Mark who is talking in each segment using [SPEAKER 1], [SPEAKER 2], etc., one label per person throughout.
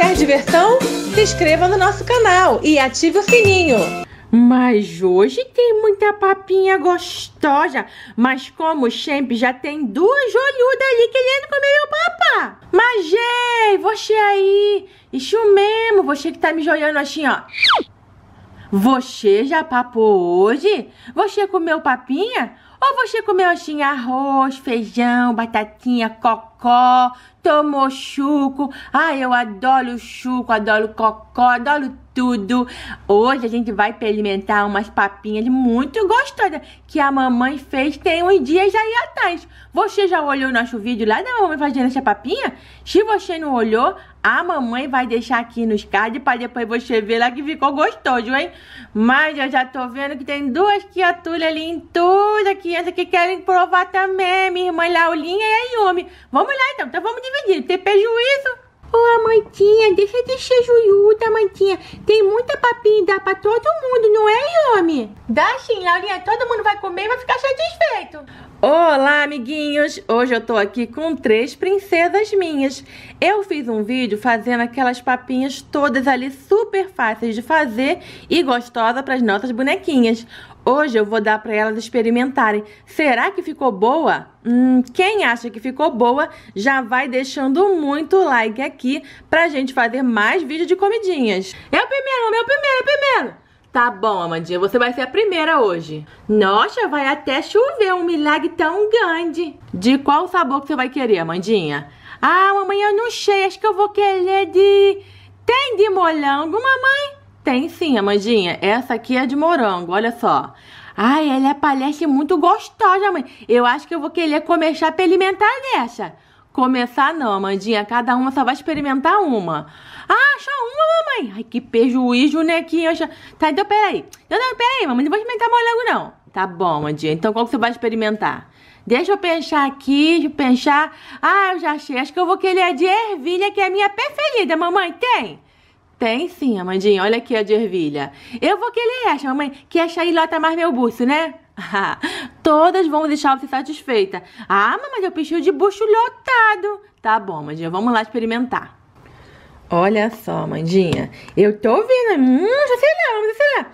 [SPEAKER 1] Quer diversão? Se inscreva no nosso canal e ative o sininho. Mas hoje tem muita papinha gostosa. Mas como sempre, já tem duas olhudas ali querendo comer meu papá. Mas, ei, você aí, isso mesmo, você que tá me joiando assim, ó. Você já papou hoje? Você comeu papinha? Ou você comeu assim arroz, feijão, batatinha, cocó, tomou chuco. Ah, eu adoro chuco, adoro cocó, adoro tudo. Hoje a gente vai experimentar umas papinhas muito gostosas que a mamãe fez tem uns dias aí atrás. Você já olhou nosso vídeo lá da mamãe fazendo essa papinha? Se você não olhou, a mamãe vai deixar aqui nos cards pra depois você ver lá que ficou gostoso, hein? Mas eu já tô vendo que tem duas criaturas ali em toda criança que querem provar também.
[SPEAKER 2] Minha irmã Laulinha e a Yumi. Vamos lá então, então vamos dividir. Tem prejuízo? Ô, oh, Amantinha, deixa de ser juiuda, Amantinha. Tem muita papinha, dá pra todo mundo, não é, Yomi? Dá sim, Laurinha. Todo mundo vai comer e vai ficar satisfeito.
[SPEAKER 1] Olá, amiguinhos! Hoje eu tô aqui com três princesas minhas. Eu fiz um vídeo fazendo aquelas papinhas todas ali super fáceis de fazer e gostosa para as nossas bonequinhas. Hoje eu vou dar para elas experimentarem. Será que ficou boa? Hum, quem acha que ficou boa, já vai deixando muito like aqui pra gente fazer mais vídeo de comidinhas. É o primeiro, meu primeiro, é o primeiro! Tá bom, Amandinha, você vai ser a primeira hoje. Nossa, vai até chover, um milagre tão grande. De qual sabor que você vai querer, Amandinha? Ah, mamãe, eu não sei, acho que eu vou querer de... Tem de morango, mamãe? Tem sim, Amandinha. Essa aqui é de morango, olha só. Ai, ela é parece muito gostosa, mãe. Eu acho que eu vou querer começar a experimentar dessa. Começar não, Amandinha. Cada uma só vai experimentar uma. Ah, só uma, mamãe. Ai, que prejuízo, bonequinho. Né, tá, então peraí. Não, não, peraí, mamãe. Não vou experimentar morango, não. Tá bom, Amandinha. Então qual que você vai experimentar? Deixa eu pensar aqui, deixa eu pensar. Ah, eu já achei. Acho que eu vou querer a de ervilha, que é a minha preferida, mamãe. Tem? Tem sim, Amandinha. Olha aqui a de ervilha. Eu vou querer essa, mamãe, que essa aí lota mais meu buço, né? Todas vão deixar você satisfeita. Ah, mamãe, eu pedi de bucho lotado. Tá bom, Mandinha, vamos lá experimentar. Olha só, Mandinha. Eu tô vendo. Hum, já sei lá, já sei é lá.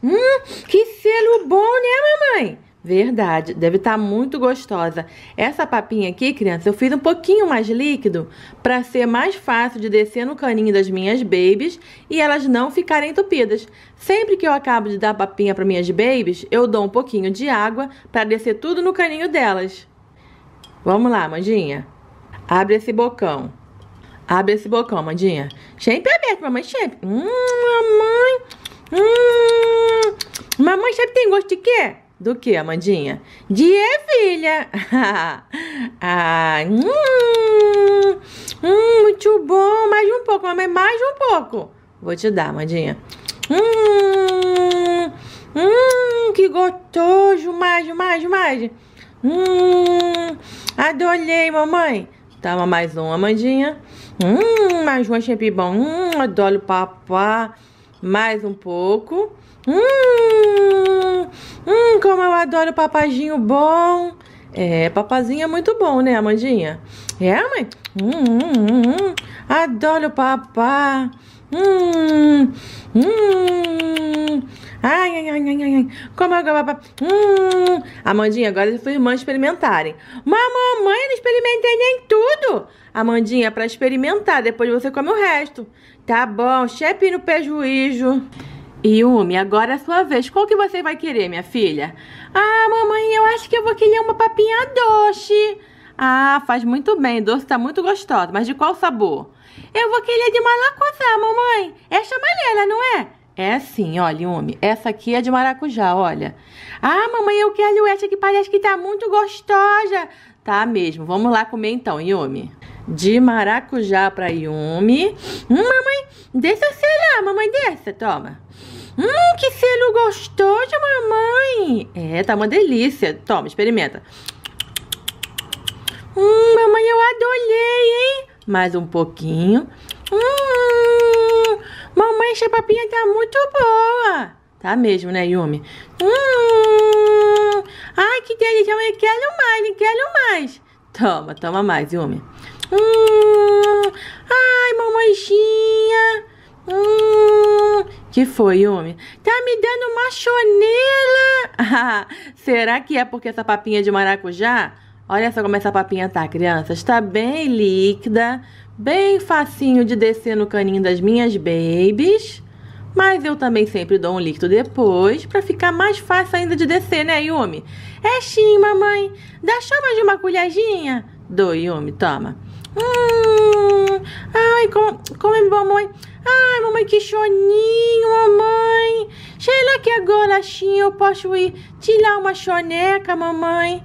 [SPEAKER 1] Hum, que selo bom, né, mamãe? Verdade, deve estar tá muito gostosa. Essa papinha aqui, criança, eu fiz um pouquinho mais líquido para ser mais fácil de descer no caninho das minhas babies e elas não ficarem entupidas. Sempre que eu acabo de dar papinha para minhas babies, eu dou um pouquinho de água para descer tudo no caninho delas. Vamos lá, Mandinha. Abre esse bocão. Abre esse bocão, Mandinha. Sempre aberto, mamãe, sempre. Hum, mamãe. Hum. Mamãe, sempre tem gosto de quê? Do que, Amandinha? De é, filha! ah, hum, hum, muito bom! Mais um pouco, mamãe, mais um pouco! Vou te dar, Amandinha. Hum, hum, que gostoso! Mais, mais, mais! Hum, adorei, mamãe! Toma mais um, Amandinha. Hum, mais um é bom. Hum, adoro papá. Mais um pouco. Hum, hum, como eu adoro papazinho bom. É, papazinho é muito bom, né, Amandinha? É, mãe? Hum, hum, hum, hum. adoro papá. Hum, hum. Ai, ai, ai, ai, ai. Como é que papá? Hum. Amandinha, agora as suas irmãs experimentarem. mamãe, não experimentei nem tudo. Amandinha, é para experimentar, depois você come o resto. Tá bom, chefe no prejuízo. Yumi, agora é a sua vez. Qual que você vai querer, minha filha? Ah, mamãe, eu acho que eu vou querer uma papinha doce. Ah, faz muito bem. Doce tá muito gostosa. Mas de qual sabor? Eu vou querer de maracujá, mamãe. Essa é maneira, não é? É sim, olha, Yumi. Essa aqui é de maracujá, olha. Ah, mamãe, eu quero essa que parece que tá muito gostosa. Tá mesmo. Vamos lá comer então, Yumi de maracujá pra Yumi. Hum, mamãe, deixa eu selar, mamãe, deixa, toma. Hum, que selo gostoso, mamãe. É, tá uma delícia. Toma, experimenta.
[SPEAKER 2] Hum, mamãe, eu adorei, hein?
[SPEAKER 1] Mais um pouquinho. Hum, mamãe, essa papinha tá muito boa. Tá mesmo, né, Yumi? Hum, ai, que delícia, eu quero mais, quero mais. Toma, toma mais, Yumi.
[SPEAKER 2] Hum, ai, mamãezinha. Hum,
[SPEAKER 1] que foi, Yumi?
[SPEAKER 2] Tá me dando
[SPEAKER 1] uma chonela. será que é porque essa papinha é de maracujá? Olha só como essa papinha tá, crianças. Tá bem líquida, bem facinho de descer no caninho das minhas babies. Mas eu também sempre dou um líquido depois para ficar mais fácil ainda de descer, né, Yumi? É sim, mamãe. Dá só mais uma colherzinha. Dou, Yumi, toma.
[SPEAKER 2] Hum, ai, como, como é mamãe? Ai, mamãe, que choninho, mamãe. Será que
[SPEAKER 1] agora, xinho, eu posso ir tirar uma choneca, mamãe?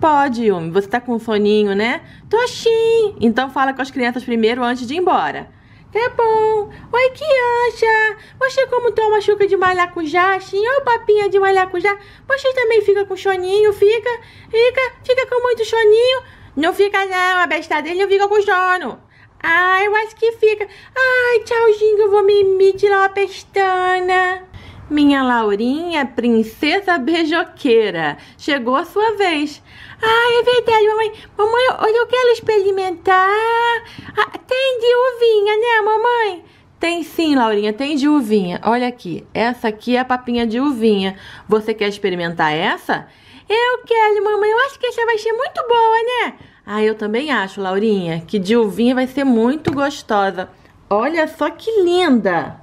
[SPEAKER 1] Pode, homem. Você tá com soninho, né? Tô sim. Então fala com as crianças primeiro antes de ir embora. Tá bom. Oi, criança. Você como toma chuca de malhacujá, sim? Ou papinha de malhacujá? Você também fica com choninho? Fica? Fica? Fica com muito choninho? Não fica não, a besta dele não fica com Jono. Ah, eu acho que fica. Ai, tchauzinho, eu vou mimir tirar uma pestana. Minha Laurinha, princesa beijoqueira, chegou a sua vez. Ah, é verdade, mamãe. Mamãe, olha, eu quero experimentar. Ah, tem de uvinha, né, mamãe? Tem sim, Laurinha, tem de uvinha. Olha aqui, essa aqui é a papinha de uvinha. Você quer experimentar essa?
[SPEAKER 2] Eu quero, mamãe. Eu acho que essa vai ser muito
[SPEAKER 1] boa, né? Ah, eu também acho, Laurinha, que de uvinha vai ser muito gostosa. Olha só que linda!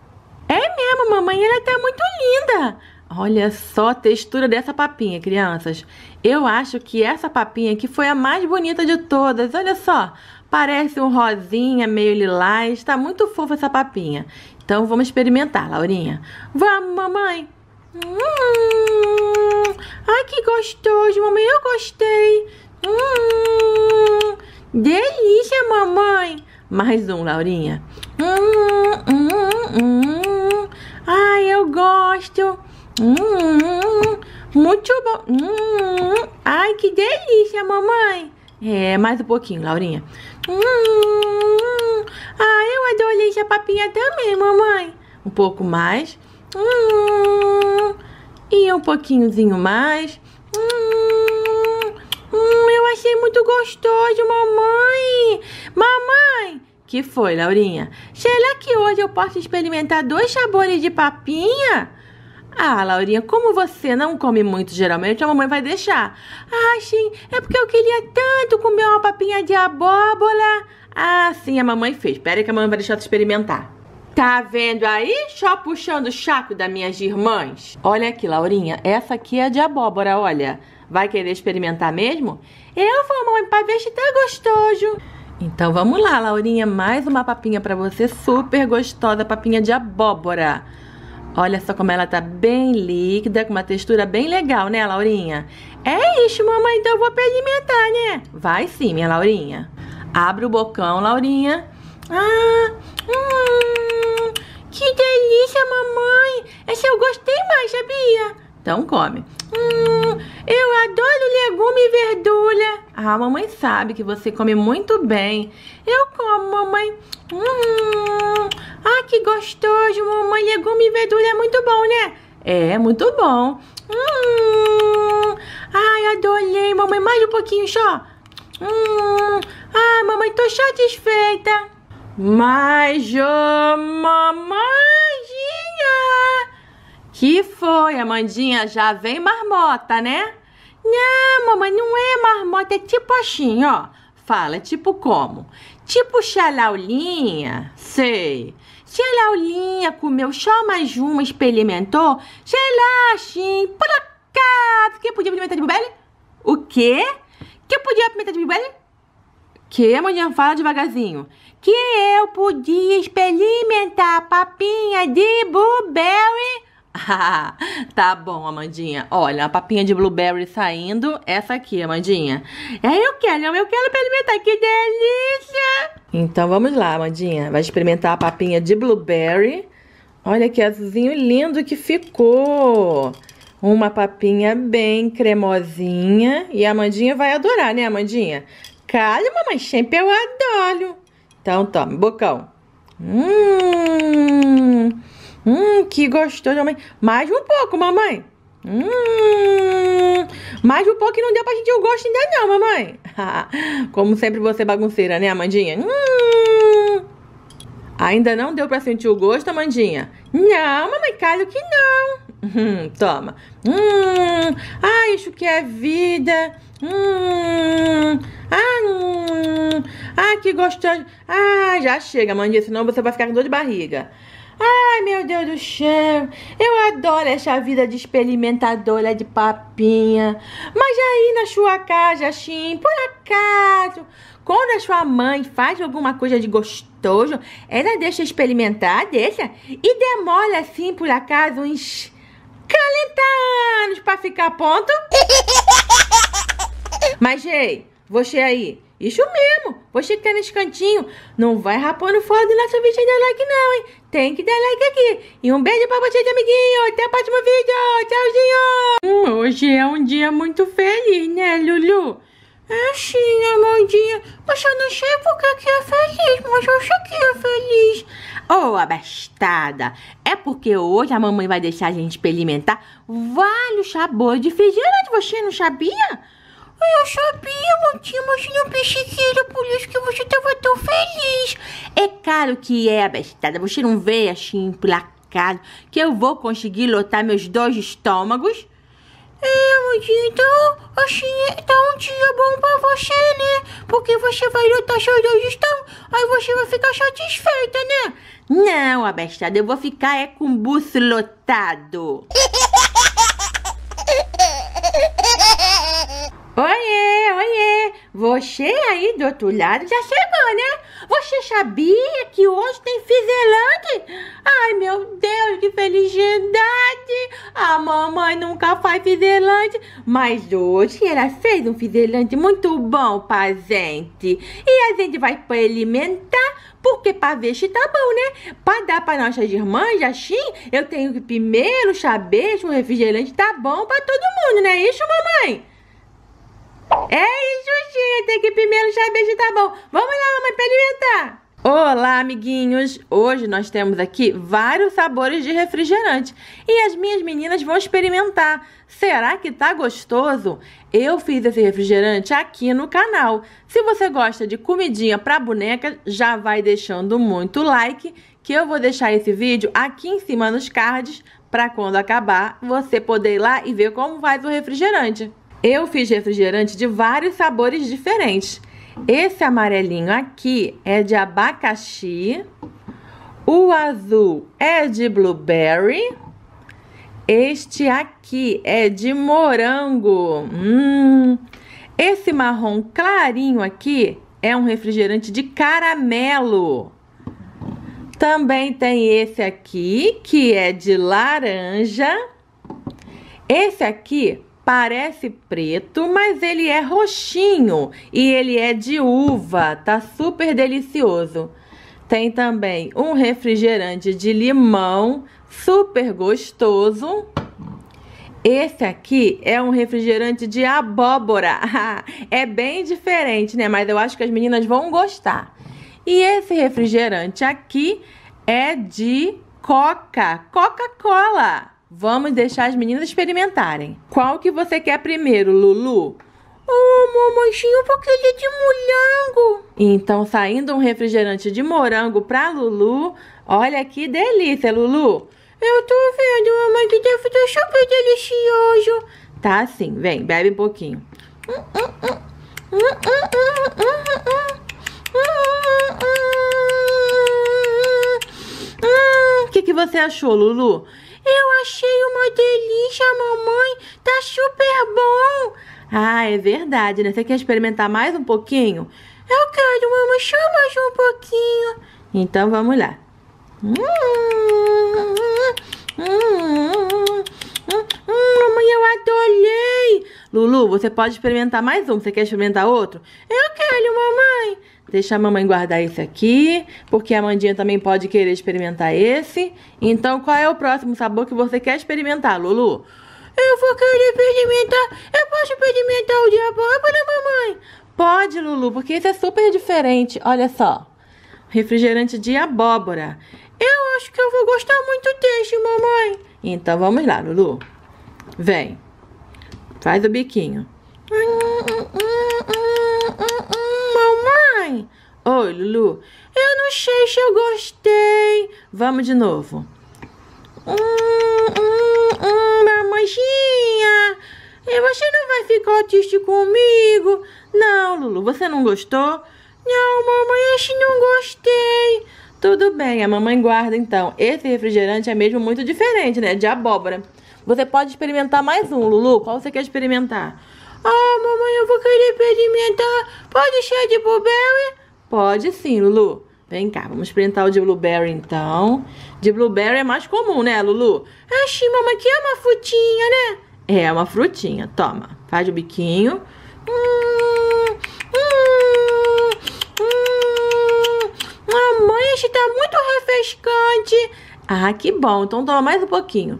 [SPEAKER 1] É mesmo, mamãe, ela tá muito linda! Olha só a textura dessa papinha, crianças. Eu acho que essa papinha aqui foi a mais bonita de todas. Olha só, Parece um rosinha, meio lilás. Está muito fofa essa papinha. Então vamos experimentar, Laurinha.
[SPEAKER 2] Vamos, mamãe. Hum, ai, que gostoso, mamãe. Eu gostei. Hum, delícia, mamãe.
[SPEAKER 1] Mais um, Laurinha. Hum, hum, hum. Ai, eu gosto. Hum, muito bom. Hum, ai, que delícia, mamãe. É, mais um pouquinho, Laurinha.
[SPEAKER 2] Hum, hum, hum, ah, eu adorei essa papinha também, mamãe.
[SPEAKER 1] Um pouco mais.
[SPEAKER 2] Hum,
[SPEAKER 1] e um pouquinhozinho mais.
[SPEAKER 2] Hum, hum, eu achei muito gostoso, mamãe. Mamãe!
[SPEAKER 1] Que foi, Laurinha? Será que hoje eu posso experimentar dois sabores de papinha? Ah, Laurinha, como você não come muito, geralmente a mamãe vai deixar. Ah, sim, é porque eu queria tanto comer uma papinha de abóbora. Ah, sim, a mamãe fez. Espera que a mamãe vai deixar você experimentar. Tá vendo aí? Só puxando o chaco das minhas irmãs. Olha aqui, Laurinha, essa aqui é de abóbora, olha. Vai querer experimentar mesmo? Eu vou, mamãe, pra ver se tá gostoso. Então vamos lá, Laurinha, mais uma papinha para você, super gostosa, papinha de abóbora. Olha só como ela tá bem líquida, com uma textura bem legal, né, Laurinha? É isso, mamãe, então eu vou experimentar, né? Vai sim, minha Laurinha. Abre o bocão, Laurinha.
[SPEAKER 2] Ah, hum, que delícia, mamãe. Essa eu gostei mais, sabia? Então come. Hum, eu adoro legume e verdura.
[SPEAKER 1] Ah, mamãe sabe que você come muito bem. Eu como, mamãe. Hum, ah, que gostoso, mamãe. Legume e verdura é muito bom, né? É, muito bom. Hum, ai, adorei, mamãe. Mais um pouquinho só. Hum, ah, mamãe, tô satisfeita. Mas, oh, mamãezinha, que foi, Amandinha? Já vem marmota, né? Não, mamãe, não é marmota, é tipo assim, ó. Fala, tipo como? Tipo xalaulinha? Sei. Xalaulinha comeu só mais uma, experimentou. Xalaxim, por acaso. Quem podia pimenta de bibele? O quê? Quem podia pimenta de bibele? Que a mulher fala devagarzinho. Que eu podia experimentar papinha de blueberry tá bom, Amandinha. Olha, a papinha de blueberry saindo. Essa aqui, Amandinha. É,
[SPEAKER 2] eu quero, eu quero experimentar. Que delícia!
[SPEAKER 1] Então, vamos lá, Amandinha. Vai experimentar a papinha de blueberry. Olha que azulzinho lindo que ficou. Uma papinha bem cremosinha. E a Amandinha vai adorar, né, Amandinha? Calma, mamãe sempre eu adoro. Então, toma, bocão. Hum... Hum, que gostoso, mamãe. Mais um pouco, mamãe. Hum, mais um pouco que não deu pra gente o gosto ainda não, mamãe. Como sempre você é bagunceira, né, Amandinha? Hum, ainda não deu pra sentir o gosto, Amandinha? Não, mamãe, claro que não. Hum, toma. Hum, ah, isso que é vida. Hum, ah, hum, ah, que gostoso. Ah, já chega, Amandinha, senão você vai ficar com dor de barriga. Ai, meu Deus do céu, eu adoro essa vida de experimentadora de papinha. Mas aí na sua casa, assim, por acaso, quando a sua mãe faz alguma coisa de gostoso, ela deixa experimentar, deixa, e demora, assim, por acaso, uns 40 anos pra ficar pronto? Mas, ei, você aí, isso mesmo. Vou ficar nesse cantinho. Não vai rapando fora do nosso vídeo e dar like não, hein? Tem que dar like aqui. E um beijo pra vocês, amiguinho. Até o próximo vídeo.
[SPEAKER 2] Tchauzinho. Hum, hoje é um dia muito feliz, né, Lulu? É sim, Amandinha. É mas eu não sei porque que é feliz, mas eu sei que é feliz. Ô,
[SPEAKER 1] oh, abastada. É porque hoje a mamãe vai deixar a gente experimentar
[SPEAKER 2] vários sabores de refrigerante. Você não sabia? Eu sabia, Montinho, mas tinha um peixeira, por isso que você tava tão feliz. É claro que
[SPEAKER 1] é, abestada. Você não vê, assim emplacado que eu vou conseguir lotar meus dois estômagos?
[SPEAKER 2] É, Montinho, então, assim, tá um dia bom pra você, né? Porque você vai lotar seus dois estômagos, aí você vai ficar satisfeita, né?
[SPEAKER 1] Não, abestada, eu vou ficar é com o buço lotado. Oiê, oiê! Você aí do outro lado já chegou, né? Você sabia que hoje tem fizelante? Ai, meu Deus, que felicidade! A mamãe nunca faz fizelante, mas hoje ela fez um fizelante muito bom pra gente. E a gente vai alimentar, porque para ver se tá bom, né? Para dar para nossas irmãs, assim, eu tenho que primeiro saber se um refrigerante tá bom para todo mundo, não é isso, mamãe? Ei, é
[SPEAKER 2] Xuxinha,
[SPEAKER 1] tem que primeiro já
[SPEAKER 2] beijar tá bom. Vamos lá, mamãe experimentar.
[SPEAKER 1] Olá, amiguinhos! Hoje nós temos aqui vários sabores de refrigerante e as minhas meninas vão experimentar. Será que tá gostoso? Eu fiz esse refrigerante aqui no canal. Se você gosta de comidinha para boneca, já vai deixando muito like, que eu vou deixar esse vídeo aqui em cima nos cards para quando acabar você poder ir lá e ver como faz o refrigerante. Eu fiz refrigerante de vários sabores diferentes. Esse amarelinho aqui é de abacaxi. O azul é de blueberry. Este aqui é de morango. Hum. Esse marrom clarinho aqui é um refrigerante de caramelo. Também tem esse aqui, que é de laranja. Esse aqui Parece preto, mas ele é roxinho e ele é de uva, tá super delicioso. Tem também um refrigerante de limão, super gostoso. Esse aqui é um refrigerante de abóbora. é bem diferente, né? Mas eu acho que as meninas vão gostar. E esse refrigerante aqui é de Coca, Coca-Cola. Vamos deixar as meninas experimentarem. Qual que você quer primeiro, Lulu? Oh, mamãezinha, eu vou querer de morango. Então, saindo um refrigerante de morango pra Lulu. Olha que delícia, Lulu.
[SPEAKER 2] Eu tô vendo, mamãe, que deve estar super delicioso.
[SPEAKER 1] Tá sim, vem, bebe um pouquinho.
[SPEAKER 2] O que, que você achou, Lulu? Eu achei uma delícia, mamãe. Tá super bom.
[SPEAKER 1] Ah, é verdade, né? Você quer experimentar mais um pouquinho?
[SPEAKER 2] Eu quero, mamãe. Só mais um pouquinho.
[SPEAKER 1] Então vamos lá.
[SPEAKER 2] Hum, hum, hum. hum. Hum,
[SPEAKER 1] hum, mamãe, eu adorei! Lulu, você pode experimentar mais um. Você quer experimentar outro? Eu quero, mamãe! Deixa a mamãe guardar esse aqui, porque a Mandinha também pode querer experimentar esse. Então, qual é o próximo sabor que você quer experimentar, Lulu?
[SPEAKER 2] Eu vou querer experimentar. Eu posso experimentar o de abóbora, mamãe?
[SPEAKER 1] Pode, Lulu, porque esse é super diferente. Olha só. Refrigerante de abóbora.
[SPEAKER 2] Eu acho que eu vou gostar muito deste, mamãe.
[SPEAKER 1] Então vamos lá, Lulu. Vem. Faz o biquinho.
[SPEAKER 2] Mamãe!
[SPEAKER 1] Oi, Lulu.
[SPEAKER 2] Eu não sei se eu gostei.
[SPEAKER 1] Vamos de novo. Mamãezinha, você não vai ficar triste comigo? Não, Lulu, você não gostou? Não, mamãe, eu não gostei. Tudo bem, a mamãe guarda então. Esse refrigerante é mesmo muito diferente, né? De abóbora. Você pode experimentar mais um, Lulu. Qual você quer experimentar?
[SPEAKER 2] Ah, oh, mamãe, eu vou querer experimentar.
[SPEAKER 1] Pode ser de blueberry? Pode sim, Lulu. Vem cá, vamos experimentar o de blueberry então. De blueberry é mais comum, né, Lulu?
[SPEAKER 2] Achei, mamãe, que é uma frutinha, né?
[SPEAKER 1] É uma frutinha. Toma, faz o biquinho.
[SPEAKER 2] Hum, hum, hum. Mamãe, este tá muito refrescante.
[SPEAKER 1] Ah, que bom. Então toma mais um pouquinho.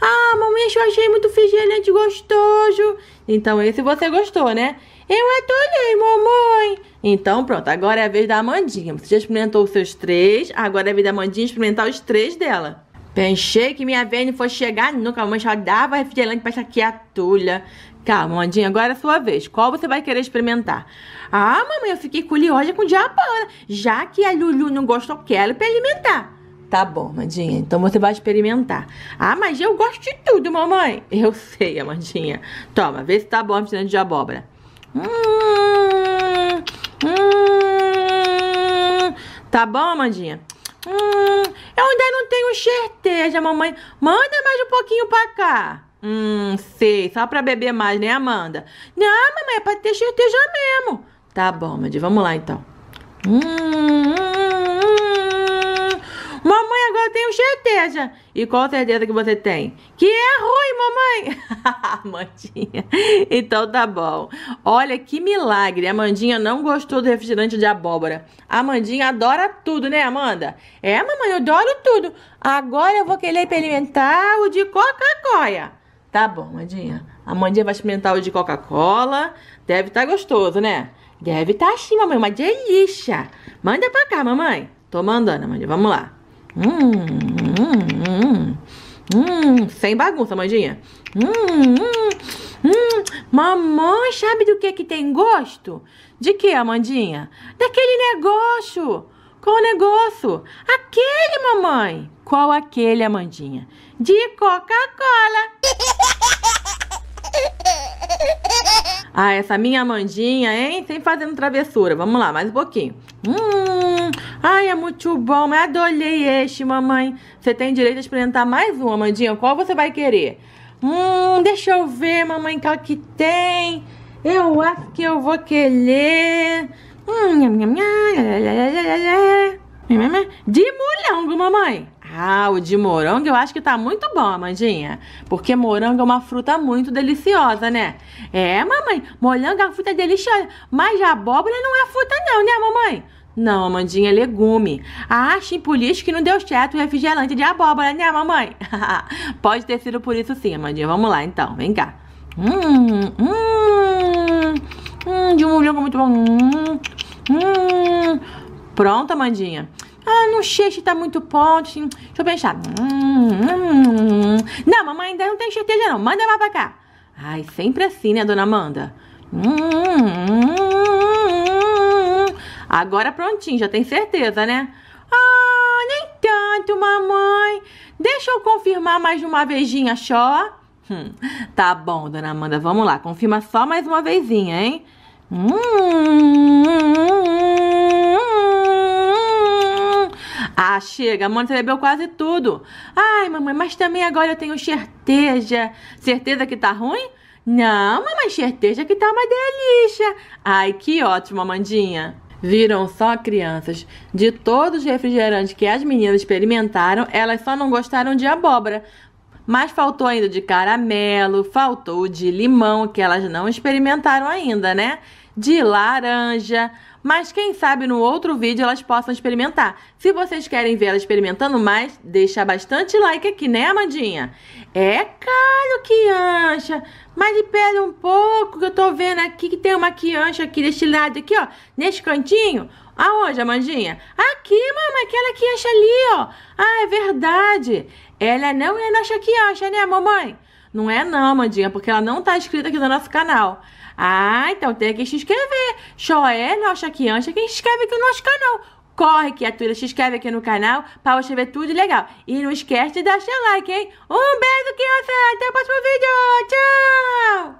[SPEAKER 2] Ah, mamãe, eu achei muito refrigerante gostoso.
[SPEAKER 1] Então esse você gostou, né?
[SPEAKER 2] Eu é adorei,
[SPEAKER 1] mamãe. Então pronto, agora é a vez da Amandinha. Você já experimentou os seus três, agora é a vez da Amandinha experimentar os três dela. Pensei que minha vez não fosse chegar nunca, a mamãe só dava refrigerante pra essa quiatulha. Calma, Mandinha, agora é a sua vez. Qual você vai querer experimentar? Ah, mamãe, eu fiquei curiosa com diabana, né? já que a Lulu não gostou, quero experimentar. Tá bom, Mandinha, então você vai experimentar. Ah, mas eu gosto de tudo, mamãe. Eu sei, Amandinha. Toma, vê se tá bom a de abóbora. Hum, hum, tá bom, Amandinha? Hum, eu ainda não tenho certeza, mamãe. Manda mais um pouquinho pra cá. Hum, sei, só pra beber mais, né, Amanda? Não, mamãe, é pra ter certeza mesmo. Tá bom, Mandy, vamos lá então. Hum, hum, hum. Mamãe, agora tenho certeza. E qual certeza que você tem? Que é ruim, mamãe. Mandinha. Então tá bom. Olha que milagre. A Mandinha não gostou do refrigerante de abóbora. A Mandinha adora tudo, né, Amanda? É, mamãe, eu adoro tudo. Agora eu vou querer experimentar o de Coca-Cola. Tá bom, Mandinha. A Mandinha vai experimentar o de Coca-Cola. Deve estar tá gostoso, né? Deve estar tá sim, mamãe. Uma delícia. Manda pra cá, mamãe. Tô mandando, Mandinha. Vamos lá. Hum, hum, hum. hum. hum sem bagunça, Mandinha. Hum, hum, hum. Mamãe, sabe do que que tem gosto? De que, Amandinha? Daquele negócio. Qual negócio? Aquele, mamãe. Qual aquele, Amandinha? De Coca-Cola! Ah, essa minha Amandinha, hein? Sem fazendo travessura. Vamos lá, mais um pouquinho. Hum, ai, é muito bom. Adorei este, mamãe. Você tem direito a experimentar mais um, Amandinha. Qual você vai querer? Hum, deixa eu ver, mamãe, qual que tem. Eu acho que eu vou querer... Hum, de molhão, mamãe. Ah, o de morango eu acho que tá muito bom, Amandinha. Porque morango é uma fruta muito deliciosa, né? É, mamãe, morango é uma fruta deliciosa. Mas abóbora não é fruta não, né, mamãe? Não, Amandinha, é legume. Acho por isso que não deu certo o refrigerante de abóbora, né, mamãe? Pode ter sido por isso sim, Amandinha. Vamos lá, então. Vem cá. Hum, hum, hum, hum de morango muito bom. Hum, hum. Pronto, Amandinha. Ah, não sei se tá muito ponte. Deixa eu pensar. Hum, hum, hum. Não, mamãe ainda não tem certeza não. Manda mais pra cá. Ai, sempre assim, né, dona Amanda? Agora prontinho, já tem certeza, né? Ah, nem tanto, mamãe. Deixa eu confirmar mais uma vezinha só. Hum, tá bom, dona Amanda, vamos lá. Confirma só mais uma vezinha, hein? Hum, hum, hum. Ah, chega, a Mônica bebeu quase tudo. Ai, mamãe, mas também agora eu tenho certeza. Certeza que tá ruim? Não, mamãe, certeza que tá uma delícia. Ai, que ótimo, Amandinha. Viram só, crianças? De todos os refrigerantes que as meninas experimentaram, elas só não gostaram de abóbora. Mas faltou ainda de caramelo, faltou de limão, que elas não experimentaram ainda, né? De laranja mas quem sabe no outro vídeo elas possam experimentar. Se vocês querem ver ela experimentando mais, deixa bastante like aqui, né, Amandinha? É caro, ancha? mas espera um pouco que eu tô vendo aqui que tem uma ancha aqui deste lado aqui, ó, neste cantinho. Aonde, Amandinha? Aqui, mamãe, aquela ancha ali, ó. Ah, é verdade. Ela não é nossa ancha né, mamãe? Não é não, Amandinha, porque ela não tá inscrita aqui no nosso canal. Ah, então tem que se inscrever. Choé, nossa que ancha, que se inscreve aqui no nosso canal. Corre, criatura, se inscreve aqui no canal para você ver tudo legal. E não esquece de dar seu like, hein? Um beijo, criança! Até o próximo vídeo! Tchau!